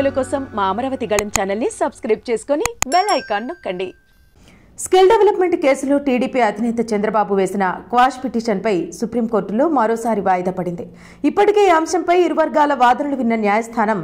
వీడియోల కోసం మా అమరావతి గడం ఛానల్ని సబ్స్క్రైబ్ చేసుకుని బెల్ ఐకాన్ నొక్కండి స్కిల్ డెవలప్మెంట్ కేసులో టీడీపీ అధినేత చంద్రబాబు వేసిన క్వాష్ పిటిషన్పై సుప్రీంకోర్టులో మరోసారి వాయిదా పడింది ఇప్పటికే ఈ అంశంపై ఇరు వర్గాల వాదనలు విన్న న్యాయస్థానం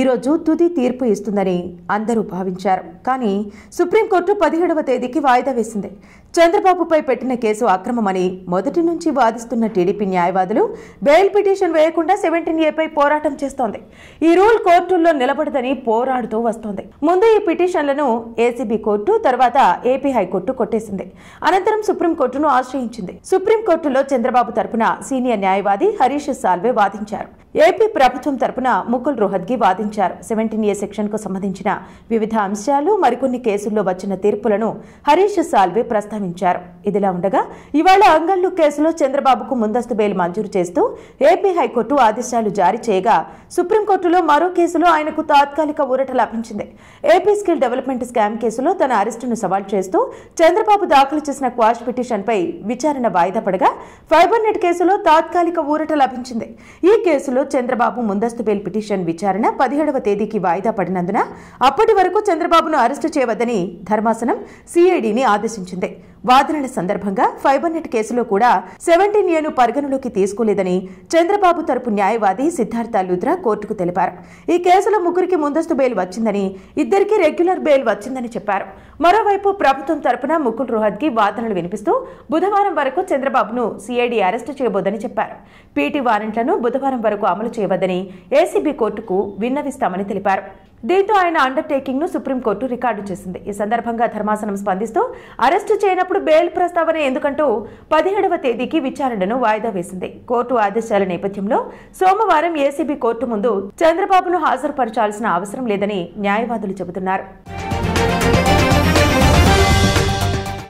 ఈరోజు తుది తీర్పు ఇస్తుందని అందరూ భావించారు కానీ సుప్రీంకోర్టు పదిహేడవ తేదీకి వాయిదా వేసింది చంద్రబాబుపై పెట్టిన కేసు అక్రమమని మొదటి నుంచి వాదిస్తున్న టీడీపీ న్యాయవాదులు బెయిల్ పిటిషన్ వేయకుండా సెవెంటీన్ ఏపై పోరాటం చేస్తోంది ఈ రూల్ కోర్టుల్లో నిలబడదని పోరాడుతూ వస్తోంది ముందు ఈ పిటిషన్లను ఏసీబీ కోర్టు తర్వాత ఏపీ హైకోర్టు కొట్టేసింది అనంతరం సుప్రీంకోర్టును ఆశ్రయించింది సుప్రీంకోర్టులో చంద్రబాబు తరపున సీనియర్ న్యాయవాది హరీష్ సాల్వే వాదించారు ఏపీ ప్రభుత్వం తరపున ముకుల్ రోహద్గి వాదించారు సెవెంటీన్ ఏ సెక్షన్కు సంబంధించిన వివిధ అంశాలు మరికొన్ని కేసుల్లో వచ్చిన తీర్పులను హరీష్ సాల్వే ప్రస్తావించారు ఇదిలా ఉండగా ఇవాళ అంగళ్ళు కేసులో చంద్రబాబుకు ముందస్తు బెయిల్ మంజూరు చేస్తూ ఏపీ హైకోర్టు ఆదేశాలు జారీ చేయగా సుప్రీంకోర్టులో మరో కేసులో ఆయనకు తాత్కాలిక ఊరట లభించింది ఏపీ స్కిల్ డెవలప్మెంట్ స్కామ్ కేసులో తన అరెస్టును సవాల్ చేస్తూ చంద్రబాబు దాఖలు చేసిన క్వాష్ పిటిషన్పై విచారణ వాయిదా పడగా ఫైబర్ నెట్ కేసులో తాత్కాలిక ఊరట లభించింది ఈ కేసులో కేసులో చంద్రబాబు ముందస్తు బెయిల్ పిటిషన్ విచారణ పదిహేడవ తేదీకి వాయిదా పడినందున అప్పటి వరకు చంద్రబాబును అరెస్టు చేయవద్దని ధర్మాసనం సిఐడిని ఆదేశించింది వాదనల సందర్భంగా ఫైబర్ నెట్ కేసులో కూడా సెవెంటీన్ ఏను పరిగణలోకి తీసుకోలేదని చంద్రబాబు తరపు న్యాయవాది సిద్ధార్థ లుద్రా కోర్టుకు తెలిపారు ఈ కేసులో ముగ్గురికి ముందస్తు బెయిల్ వచ్చిందని ఇద్దరికి రెగ్యులర్ బెయిల్ వచ్చిందని చెప్పారు మరోవైపు ప్రభుత్వం తరపున ముకుల్ రోహత్కి వాదనలు వినిపిస్తూ బుధవారం వరకు చంద్రబాబును సిఐడి అరెస్టు చేయబోదని చెప్పారు పీటీ వారెంట్లను బుధవారం వరకు అమలు చేయవద్దని ఏసీబీ కోర్టుకు విన్నవిస్తామని తెలిపారు దీంతో ఆయన ను సుప్రీంకోర్టు రికార్డు చేసింది ఈ సందర్భంగా ధర్మాసనం స్పందిస్తూ అరెస్టు చేయనప్పుడు బెయిల్ ప్రస్తావన ఎందుకంటూ పదిహేడవ తేదీకి విచారణను వాయిదా వేసింది కోర్టు ఆదేశాల నేపథ్యంలో సోమవారం ఏసీబీ కోర్టు ముందు చంద్రబాబును హాజరుపరచాల్సిన అవసరం లేదని న్యాయవాదులు చెబుతున్నారు